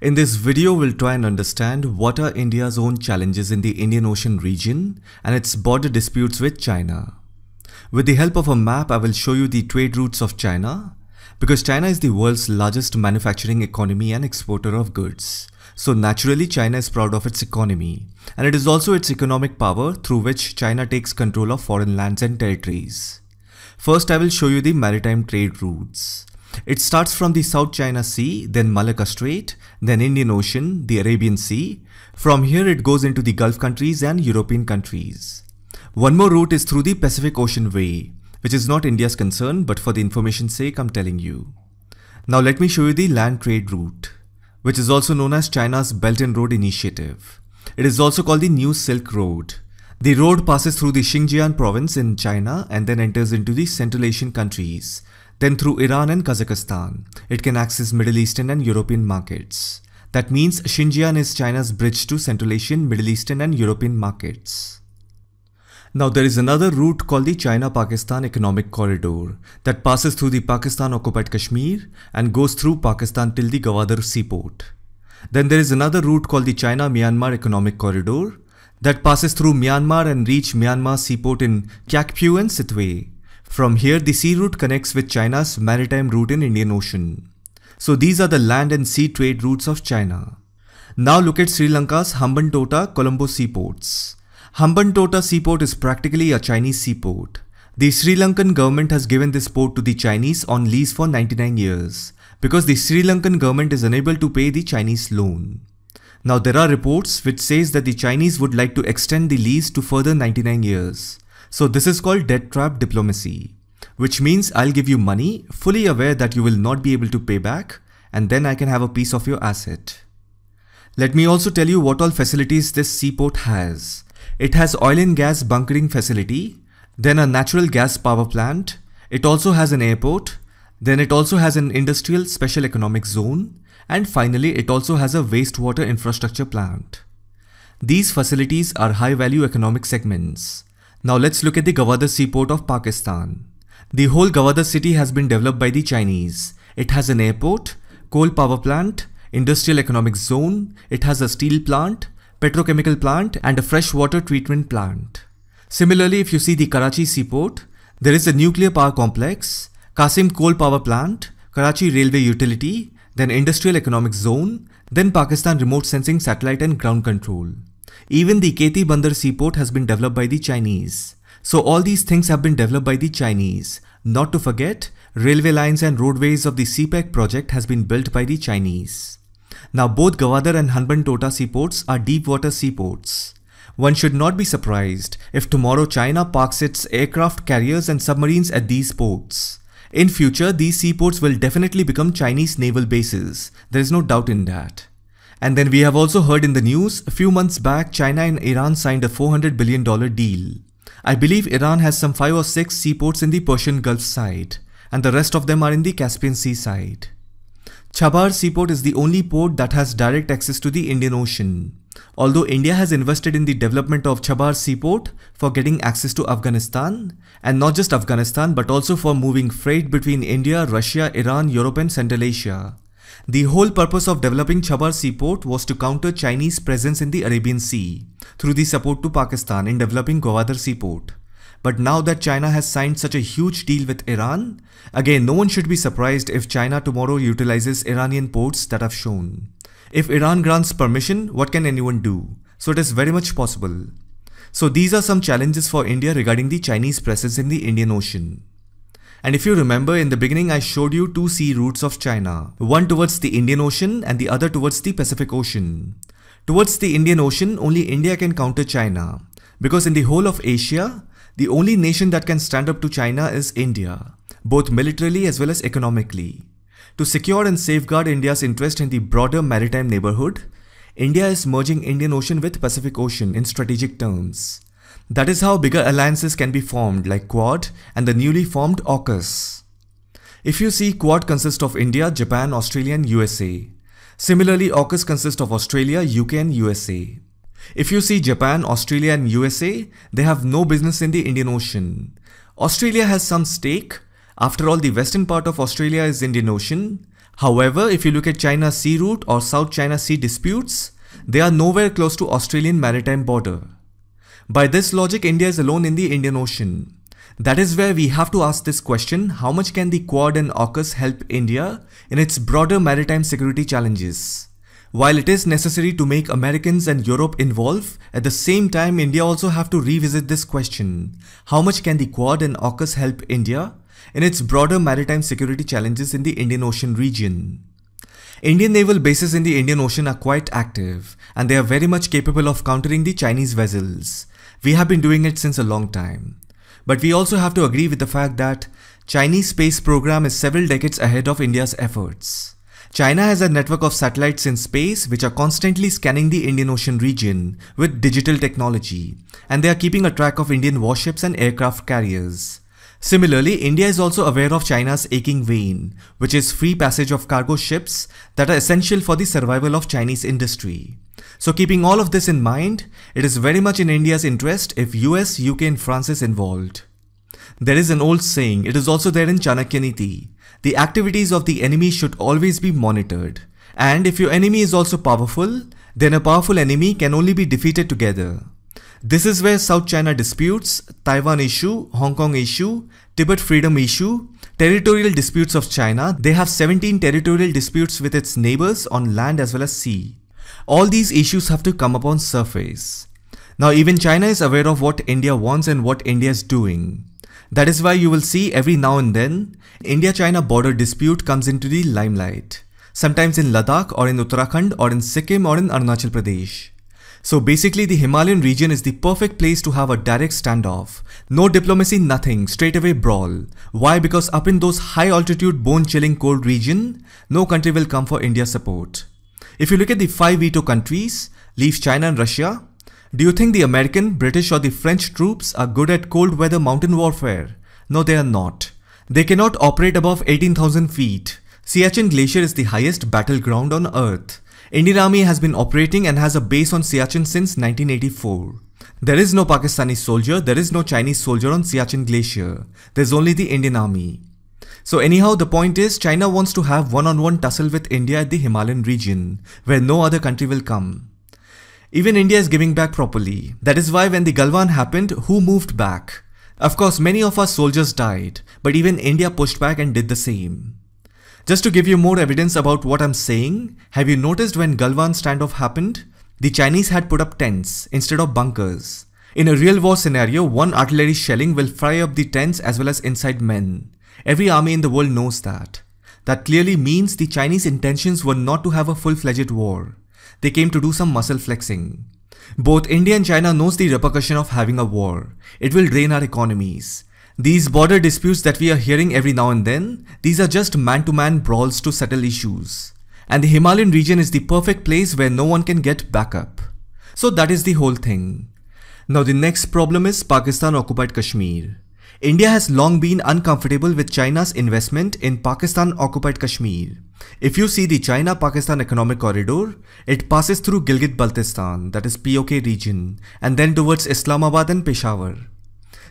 In this video, we'll try and understand what are India's own challenges in the Indian Ocean region and its border disputes with China. With the help of a map, I will show you the trade routes of China because China is the world's largest manufacturing economy and exporter of goods. So naturally, China is proud of its economy and it is also its economic power through which China takes control of foreign lands and territories. First, I will show you the maritime trade routes. It starts from the South China Sea, then Malacca Strait, then Indian Ocean, the Arabian Sea. From here it goes into the Gulf countries and European countries. One more route is through the Pacific Ocean Way, which is not India's concern but for the information's sake I'm telling you. Now let me show you the land trade route, which is also known as China's Belt and Road Initiative. It is also called the New Silk Road. The road passes through the Xinjiang province in China and then enters into the Central Asian countries then through Iran and Kazakhstan, it can access Middle Eastern and European markets. That means Xinjiang is China's bridge to Central Asian, Middle Eastern and European markets. Now there is another route called the China-Pakistan Economic Corridor that passes through the Pakistan-occupied Kashmir and goes through Pakistan till the Gawadar seaport. Then there is another route called the China-Myanmar Economic Corridor that passes through Myanmar and reach Myanmar seaport in Kakpu and Sitwe. From here, the sea route connects with China's maritime route in Indian Ocean. So these are the land and sea trade routes of China. Now look at Sri Lanka's Hambantota, Colombo seaports. Hambantota seaport is practically a Chinese seaport. The Sri Lankan government has given this port to the Chinese on lease for 99 years because the Sri Lankan government is unable to pay the Chinese loan. Now there are reports which says that the Chinese would like to extend the lease to further 99 years. So this is called debt trap diplomacy, which means I'll give you money fully aware that you will not be able to pay back and then I can have a piece of your asset. Let me also tell you what all facilities this seaport has. It has oil and gas bunkering facility, then a natural gas power plant, it also has an airport, then it also has an industrial special economic zone, and finally it also has a wastewater infrastructure plant. These facilities are high value economic segments. Now let's look at the Gawadar seaport of Pakistan. The whole Gawadar city has been developed by the Chinese. It has an airport, coal power plant, industrial economic zone, it has a steel plant, petrochemical plant and a freshwater treatment plant. Similarly, if you see the Karachi seaport, there is a nuclear power complex, Kasim coal power plant, Karachi railway utility, then industrial economic zone, then Pakistan remote sensing satellite and ground control. Even the Keti Bandar seaport has been developed by the Chinese. So all these things have been developed by the Chinese. Not to forget, railway lines and roadways of the CPEC project has been built by the Chinese. Now both Gawadar and Hanban Tota seaports are deep water seaports. One should not be surprised if tomorrow China parks its aircraft carriers and submarines at these ports. In future, these seaports will definitely become Chinese naval bases. There is no doubt in that. And then we have also heard in the news, a few months back, China and Iran signed a $400 billion deal. I believe Iran has some 5 or 6 seaports in the Persian Gulf side, and the rest of them are in the Caspian Sea side. Chabar seaport is the only port that has direct access to the Indian Ocean. Although India has invested in the development of Chabar seaport for getting access to Afghanistan, and not just Afghanistan but also for moving freight between India, Russia, Iran, Europe and Central Asia. The whole purpose of developing Chabar seaport was to counter Chinese presence in the Arabian Sea through the support to Pakistan in developing Gwadar seaport. But now that China has signed such a huge deal with Iran, again no one should be surprised if China tomorrow utilizes Iranian ports that have shown. If Iran grants permission, what can anyone do? So it is very much possible. So these are some challenges for India regarding the Chinese presence in the Indian Ocean. And if you remember in the beginning I showed you two sea routes of China, one towards the Indian Ocean and the other towards the Pacific Ocean. Towards the Indian Ocean, only India can counter China. Because in the whole of Asia, the only nation that can stand up to China is India, both militarily as well as economically. To secure and safeguard India's interest in the broader maritime neighborhood, India is merging Indian Ocean with Pacific Ocean in strategic terms. That is how bigger alliances can be formed like Quad and the newly formed AUKUS. If you see Quad consists of India, Japan, Australia and USA. Similarly, AUKUS consists of Australia, UK and USA. If you see Japan, Australia and USA, they have no business in the Indian Ocean. Australia has some stake. After all, the western part of Australia is Indian Ocean. However, if you look at China Sea Route or South China Sea disputes, they are nowhere close to Australian maritime border. By this logic, India is alone in the Indian Ocean. That is where we have to ask this question, how much can the Quad and AUKUS help India in its broader maritime security challenges? While it is necessary to make Americans and Europe involved, at the same time India also have to revisit this question, how much can the Quad and AUKUS help India in its broader maritime security challenges in the Indian Ocean region? Indian naval bases in the Indian Ocean are quite active and they are very much capable of countering the Chinese vessels. We have been doing it since a long time. But we also have to agree with the fact that Chinese space program is several decades ahead of India's efforts. China has a network of satellites in space which are constantly scanning the Indian Ocean region with digital technology and they are keeping a track of Indian warships and aircraft carriers. Similarly, India is also aware of China's aching vein, which is free passage of cargo ships that are essential for the survival of Chinese industry. So keeping all of this in mind, it is very much in India's interest if US, UK and France is involved. There is an old saying, it is also there in Chanakya Niti. The activities of the enemy should always be monitored. And if your enemy is also powerful, then a powerful enemy can only be defeated together. This is where South China disputes, Taiwan issue, Hong Kong issue, Tibet freedom issue, territorial disputes of China. They have 17 territorial disputes with its neighbors on land as well as sea. All these issues have to come upon surface. Now even China is aware of what India wants and what India is doing. That is why you will see every now and then, India-China border dispute comes into the limelight. Sometimes in Ladakh or in Uttarakhand or in Sikkim or in Arunachal Pradesh. So basically the Himalayan region is the perfect place to have a direct standoff. No diplomacy, nothing, straightaway brawl. Why? Because up in those high altitude bone chilling cold region, no country will come for India's support. If you look at the five veto countries, leave China and Russia, do you think the American, British or the French troops are good at cold weather mountain warfare? No, they are not. They cannot operate above 18,000 feet. Siachen Glacier is the highest battleground on Earth. Indian Army has been operating and has a base on Siachen since 1984. There is no Pakistani soldier, there is no Chinese soldier on Siachen Glacier. There's only the Indian Army. So anyhow, the point is China wants to have one-on-one -on -one tussle with India at the Himalayan region, where no other country will come. Even India is giving back properly. That is why when the Galwan happened, who moved back? Of course, many of our soldiers died, but even India pushed back and did the same. Just to give you more evidence about what I'm saying, have you noticed when Galwan standoff happened? The Chinese had put up tents instead of bunkers. In a real war scenario, one artillery shelling will fry up the tents as well as inside men. Every army in the world knows that. That clearly means the Chinese intentions were not to have a full-fledged war. They came to do some muscle flexing. Both India and China knows the repercussion of having a war. It will drain our economies. These border disputes that we are hearing every now and then, these are just man-to-man -man brawls to settle issues. And the Himalayan region is the perfect place where no one can get backup. So that is the whole thing. Now the next problem is Pakistan occupied Kashmir. India has long been uncomfortable with China's investment in Pakistan-occupied Kashmir. If you see the China-Pakistan Economic Corridor, it passes through Gilgit-Baltistan, that is POK region, and then towards Islamabad and Peshawar.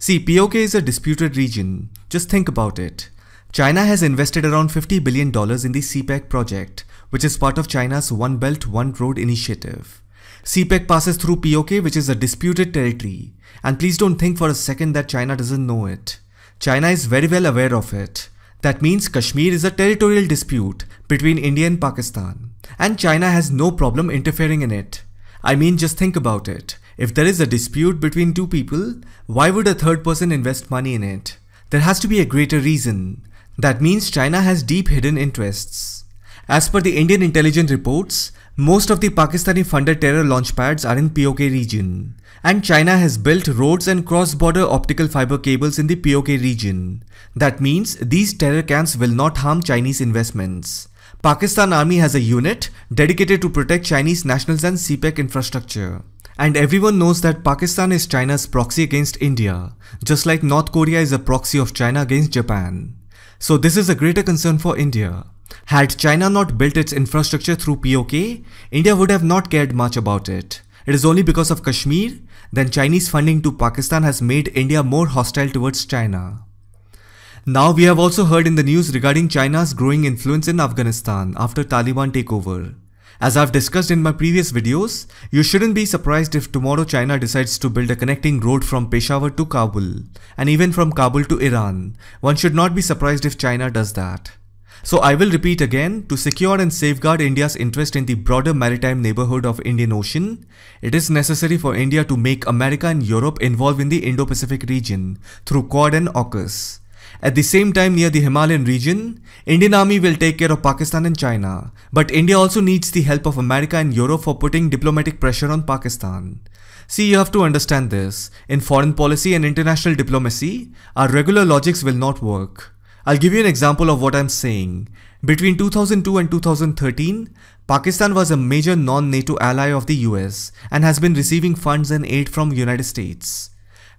See, POK is a disputed region. Just think about it. China has invested around $50 billion in the CPEC project, which is part of China's One Belt One Road initiative. CPEC passes through POK which is a disputed territory. And please don't think for a second that China doesn't know it. China is very well aware of it. That means Kashmir is a territorial dispute between India and Pakistan. And China has no problem interfering in it. I mean just think about it. If there is a dispute between two people, why would a third person invest money in it? There has to be a greater reason. That means China has deep hidden interests. As per the Indian intelligence reports, most of the Pakistani funded terror launch pads are in POK region. And China has built roads and cross-border optical fiber cables in the POK region. That means these terror camps will not harm Chinese investments. Pakistan Army has a unit dedicated to protect Chinese nationals and CPEC infrastructure. And everyone knows that Pakistan is China's proxy against India, just like North Korea is a proxy of China against Japan. So this is a greater concern for India. Had China not built its infrastructure through POK, India would have not cared much about it. It is only because of Kashmir, that Chinese funding to Pakistan has made India more hostile towards China. Now we have also heard in the news regarding China's growing influence in Afghanistan after Taliban takeover. As I've discussed in my previous videos, you shouldn't be surprised if tomorrow China decides to build a connecting road from Peshawar to Kabul, and even from Kabul to Iran. One should not be surprised if China does that. So I will repeat again, to secure and safeguard India's interest in the broader maritime neighborhood of Indian Ocean, it is necessary for India to make America and Europe involved in the Indo-Pacific region through Quad and AUKUS. At the same time near the Himalayan region, Indian army will take care of Pakistan and China. But India also needs the help of America and Europe for putting diplomatic pressure on Pakistan. See, you have to understand this. In foreign policy and international diplomacy, our regular logics will not work. I'll give you an example of what I'm saying. Between 2002 and 2013, Pakistan was a major non-NATO ally of the US and has been receiving funds and aid from United States.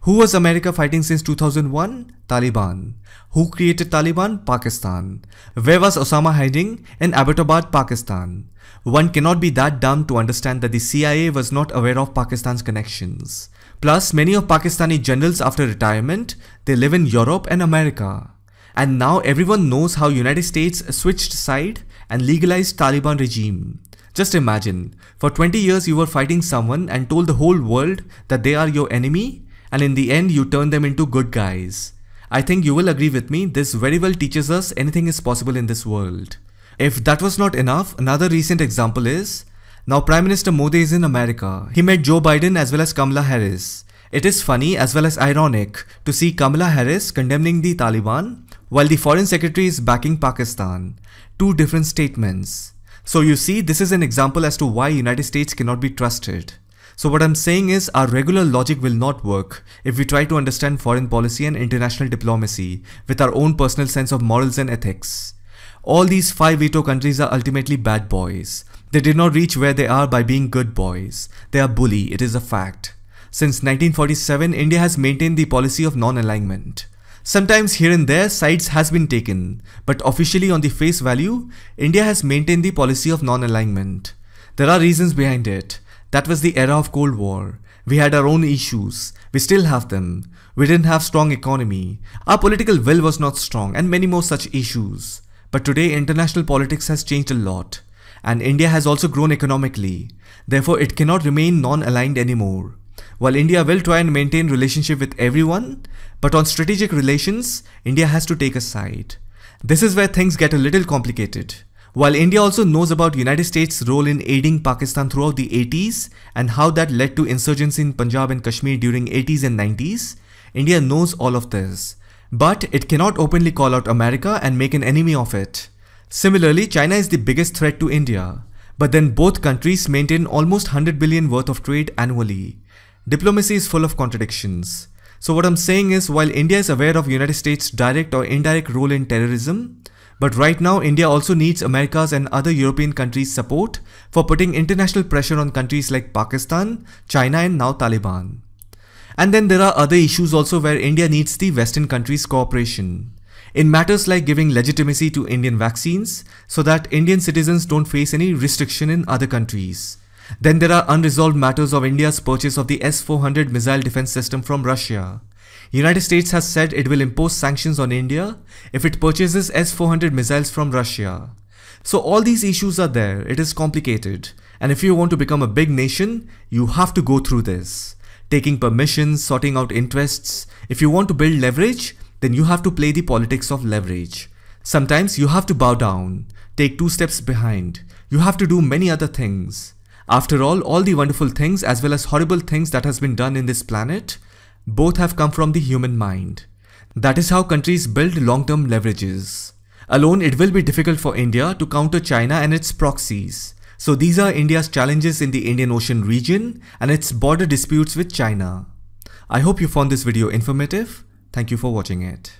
Who was America fighting since 2001? Taliban. Who created Taliban? Pakistan. Where was Osama hiding? In Abbottabad, Pakistan. One cannot be that dumb to understand that the CIA was not aware of Pakistan's connections. Plus, many of Pakistani generals after retirement, they live in Europe and America. And now everyone knows how United States switched side and legalized Taliban regime. Just imagine, for 20 years you were fighting someone and told the whole world that they are your enemy and in the end you turn them into good guys. I think you will agree with me, this very well teaches us anything is possible in this world. If that was not enough, another recent example is, now Prime Minister Modi is in America. He met Joe Biden as well as Kamala Harris. It is funny as well as ironic to see Kamala Harris condemning the Taliban while the foreign secretary is backing Pakistan. Two different statements. So you see, this is an example as to why United States cannot be trusted. So what I'm saying is our regular logic will not work if we try to understand foreign policy and international diplomacy with our own personal sense of morals and ethics. All these five veto countries are ultimately bad boys. They did not reach where they are by being good boys. They are bully, it is a fact. Since 1947, India has maintained the policy of non-alignment. Sometimes here and there sides has been taken, but officially on the face value, India has maintained the policy of non-alignment. There are reasons behind it. That was the era of Cold War. We had our own issues. We still have them. We didn't have strong economy. Our political will was not strong and many more such issues. But today international politics has changed a lot. And India has also grown economically. Therefore it cannot remain non-aligned anymore. While India will try and maintain relationship with everyone, but on strategic relations, India has to take a side. This is where things get a little complicated. While India also knows about United States' role in aiding Pakistan throughout the 80s and how that led to insurgency in Punjab and Kashmir during 80s and 90s, India knows all of this. But it cannot openly call out America and make an enemy of it. Similarly, China is the biggest threat to India. But then both countries maintain almost 100 billion worth of trade annually. Diplomacy is full of contradictions. So what I'm saying is while India is aware of United States direct or indirect role in terrorism, but right now India also needs America's and other European countries' support for putting international pressure on countries like Pakistan, China and now Taliban. And then there are other issues also where India needs the western countries' cooperation. In matters like giving legitimacy to Indian vaccines so that Indian citizens don't face any restriction in other countries then there are unresolved matters of India's purchase of the S-400 missile defense system from Russia. United States has said it will impose sanctions on India if it purchases S-400 missiles from Russia. So all these issues are there, it is complicated. And if you want to become a big nation, you have to go through this. Taking permissions, sorting out interests. If you want to build leverage, then you have to play the politics of leverage. Sometimes you have to bow down, take two steps behind. You have to do many other things. After all, all the wonderful things as well as horrible things that has been done in this planet, both have come from the human mind. That is how countries build long-term leverages. Alone, it will be difficult for India to counter China and its proxies. So these are India's challenges in the Indian Ocean region and its border disputes with China. I hope you found this video informative. Thank you for watching it.